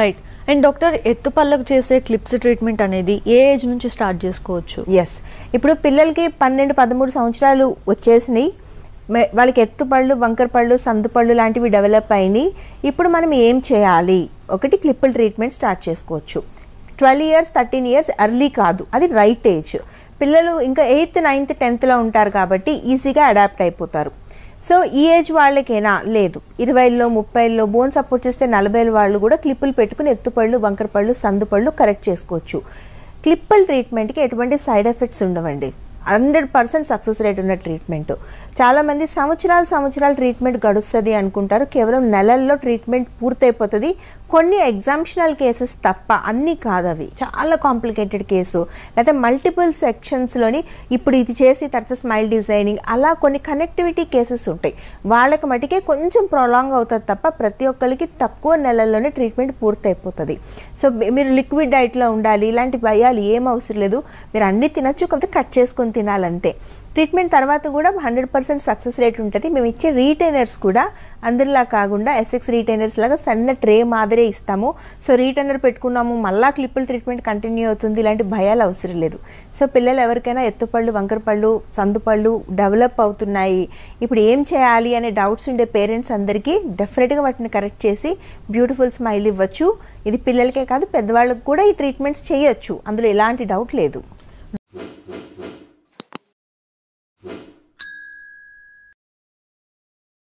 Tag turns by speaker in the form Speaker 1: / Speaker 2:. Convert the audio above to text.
Speaker 1: right and doctor ఎత్తుపల్లకు చేసే clips treatment అనేది ఏ ఏజ్ నుంచి స్టార్ట్ చేసుకోవచ్చు ఎస్ ఇప్పుడు పిల్లలకి పన్నెండు పదమూడు సంవత్సరాలు వచ్చేసినాయి వాళ్ళకి ఎత్తుపళ్ళు వంకర పళ్ళు సందుపళ్ళు లాంటివి డెవలప్ అయినాయి ఇప్పుడు మనం ఏం చేయాలి ఒకటి క్లిప్పుల ట్రీట్మెంట్ స్టార్ట్ చేసుకోవచ్చు twelve years thirteen years early కాదు అది రైట్ ఏజ్ పిల్లలు ఇంకా ఎయిత్ నైన్త్ టెన్త్లో ఉంటారు కాబట్టి ఈజీగా అడాప్ట్ అయిపోతారు సో ఈ ఏజ్ వాళ్ళకైనా లేదు ఇరవైలో ముప్పైలో బోన్ సపోర్ట్ చేస్తే నలభై వాళ్ళు కూడా క్లిప్పులు పెట్టుకుని ఎత్తుపళ్ళు వంకరపళ్ళు సందుపళ్ళు కరెక్ట్ చేసుకోవచ్చు క్లిప్పల్ ట్రీట్మెంట్కి ఎటువంటి సైడ్ ఎఫెక్ట్స్ ఉండవండి హండ్రెడ్ పర్సెంట్ సక్సెస్ రేట్ ఉన్న ట్రీట్మెంట్ చాలామంది సంవత్సరాలు సంవత్సరాలు ట్రీట్మెంట్ గడుస్తుంది అనుకుంటారు కేవలం నెలల్లో ట్రీట్మెంట్ పూర్తయిపోతుంది కొన్ని ఎగ్జామ్షనల్ కేసెస్ తప్ప అన్నీ కాదు అవి చాలా కాంప్లికేటెడ్ కేసు లేకపోతే మల్టిపుల్ సెక్షన్స్లోని ఇప్పుడు ఇది చేసి తర్వాత స్మైల్ డిజైనింగ్ అలా కొన్ని కనెక్టివిటీ కేసెస్ ఉంటాయి వాళ్ళకి మటుకే కొంచెం ప్రొలాంగ్ అవుతుంది తప్ప ప్రతి ఒక్కరికి తక్కువ నెలల్లోనే ట్రీట్మెంట్ పూర్తయిపోతుంది సో మీరు లిక్విడ్ డైట్లో ఉండాలి ఇలాంటి భయాలు ఏం అవసరం లేదు మీరు అన్నీ తినచ్చు కొంత కట్ చేసుకుని తినాలంతే ట్రీట్మెంట్ తర్వాత కూడా హండ్రెడ్ పర్సెంట్ సక్సెస్ రేట్ ఉంటుంది మేము ఇచ్చే రీటైనర్స్ కూడా అందరిలా కాకుండా ఎస్ఎక్స్ రీటైనర్స్ లాగా సన్న ట్రే మాదిరే ఇస్తాము సో రీటైనర్ పెట్టుకున్నాము మళ్ళా క్లిప్పుల ట్రీట్మెంట్ కంటిన్యూ అవుతుంది ఇలాంటి భయాలు అవసరం లేదు సో పిల్లలు ఎవరికైనా ఎత్తుపళ్ళు వంకరపళ్ళు సందుపళ్ళు డెవలప్ అవుతున్నాయి ఇప్పుడు ఏం చేయాలి అనే డౌట్స్ ఉండే పేరెంట్స్ అందరికీ డెఫినెట్గా వాటిని కరెక్ట్ చేసి బ్యూటిఫుల్ స్మైల్ ఇవ్వచ్చు ఇది పిల్లలకే కాదు పెద్దవాళ్ళకి కూడా ఈ ట్రీట్మెంట్స్ చేయొచ్చు అందులో ఎలాంటి డౌట్ లేదు